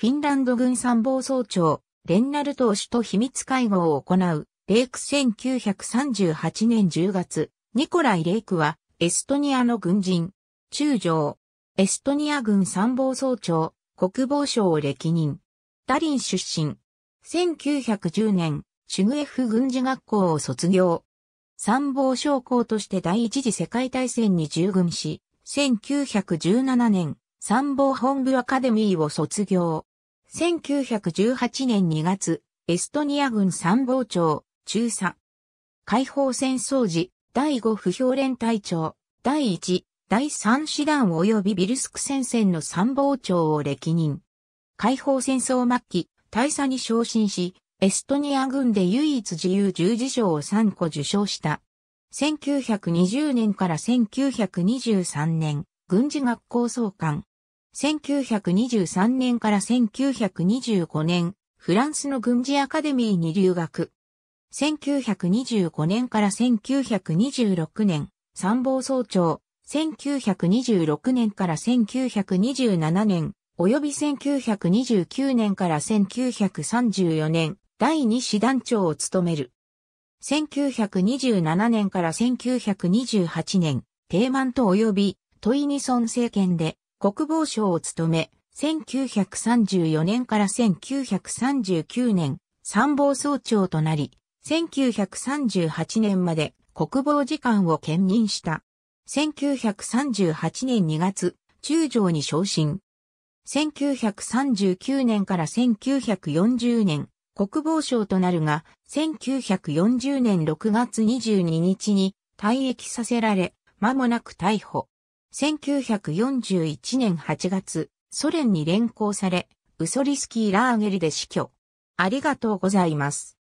フィンランド軍参謀総長、レンナルト氏と秘密会合を行う、レイク1938年10月、ニコライ・レイクは、エストニアの軍人、中将、エストニア軍参謀総長、国防省を歴任、ダリン出身、1910年、シグエフ軍事学校を卒業。参謀将校として第一次世界大戦に従軍し、1917年、参謀本部アカデミーを卒業。1918年2月、エストニア軍参謀長、中佐。解放戦争時、第5不評連隊長、第1、第3師団及びビルスク戦線の参謀長を歴任。解放戦争末期、大佐に昇進し、エストニア軍で唯一自由十字章を3個受賞した。1920年から1923年、軍事学校総監。1923年から1925年、フランスの軍事アカデミーに留学。1925年から1926年、参謀総長。1926年から1927年、及び1929年から1934年、第2師団長を務める。1927年から1928年、テーマント及びトイニソン政権で国防省を務め、1934年から1939年、参謀総長となり、1938年まで国防次官を兼任した。1938年2月、中将に昇進。1939年から1940年、国防省となるが、1940年6月22日に退役させられ、間もなく逮捕。1941年8月、ソ連に連行され、ウソリスキー・ラーゲリで死去。ありがとうございます。